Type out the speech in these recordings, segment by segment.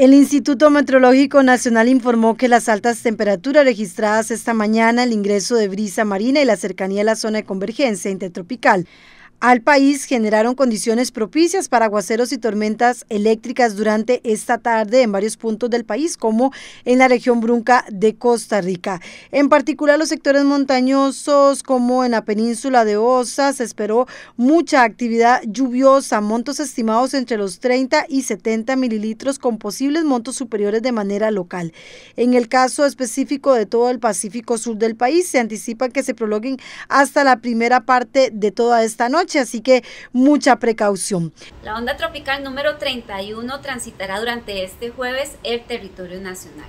El Instituto Meteorológico Nacional informó que las altas temperaturas registradas esta mañana, el ingreso de brisa marina y la cercanía a la zona de convergencia intertropical al país generaron condiciones propicias para aguaceros y tormentas eléctricas durante esta tarde en varios puntos del país, como en la región brunca de Costa Rica. En particular, los sectores montañosos, como en la península de Osa, se esperó mucha actividad lluviosa, montos estimados entre los 30 y 70 mililitros, con posibles montos superiores de manera local. En el caso específico de todo el Pacífico Sur del país, se anticipa que se prolonguen hasta la primera parte de toda esta noche así que mucha precaución. La onda tropical número 31 transitará durante este jueves el territorio nacional.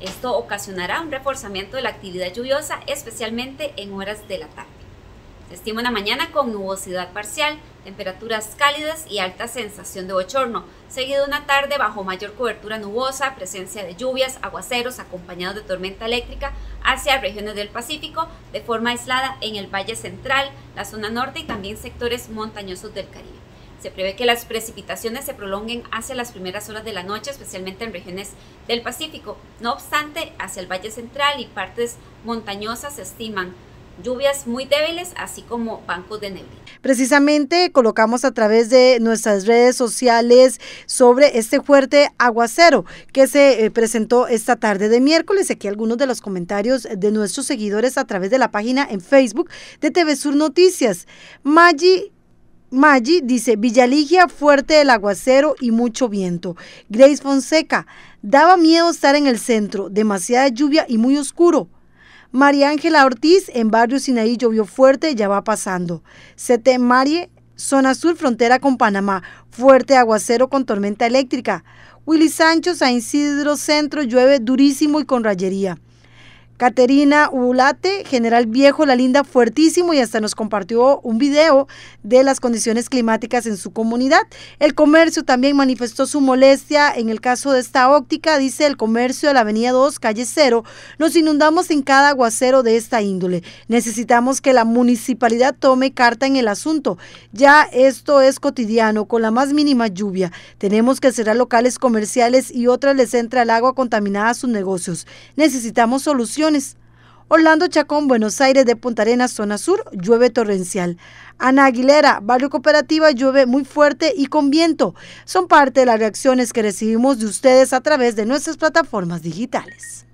Esto ocasionará un reforzamiento de la actividad lluviosa, especialmente en horas de la tarde. Estima una mañana con nubosidad parcial, temperaturas cálidas y alta sensación de bochorno, seguido una tarde bajo mayor cobertura nubosa, presencia de lluvias, aguaceros acompañados de tormenta eléctrica hacia regiones del Pacífico, de forma aislada en el Valle Central, la zona norte y también sectores montañosos del Caribe. Se prevé que las precipitaciones se prolonguen hacia las primeras horas de la noche, especialmente en regiones del Pacífico. No obstante, hacia el Valle Central y partes montañosas se estiman lluvias muy débiles, así como bancos de neblina. Precisamente colocamos a través de nuestras redes sociales sobre este fuerte aguacero que se eh, presentó esta tarde de miércoles. Aquí algunos de los comentarios de nuestros seguidores a través de la página en Facebook de TV Sur Noticias. Maggi Maggi dice, Villaligia, fuerte el aguacero y mucho viento. Grace Fonseca, daba miedo estar en el centro, demasiada lluvia y muy oscuro. María Ángela Ortiz, en barrio Sinaí llovió fuerte, ya va pasando. CT, Marie, zona sur, frontera con Panamá, fuerte aguacero con tormenta eléctrica. Willy Sancho, San Isidro Centro, llueve durísimo y con rayería. Caterina Ulate, General Viejo, La Linda, fuertísimo y hasta nos compartió un video de las condiciones climáticas en su comunidad. El comercio también manifestó su molestia en el caso de esta óptica, dice el comercio de la Avenida 2, calle 0. Nos inundamos en cada aguacero de esta índole. Necesitamos que la municipalidad tome carta en el asunto. Ya esto es cotidiano, con la más mínima lluvia. Tenemos que cerrar locales comerciales y otras les entra el agua contaminada a sus negocios. Necesitamos soluciones Orlando Chacón, Buenos Aires de Punta Arenas, zona sur, llueve torrencial. Ana Aguilera, barrio cooperativa, llueve muy fuerte y con viento. Son parte de las reacciones que recibimos de ustedes a través de nuestras plataformas digitales.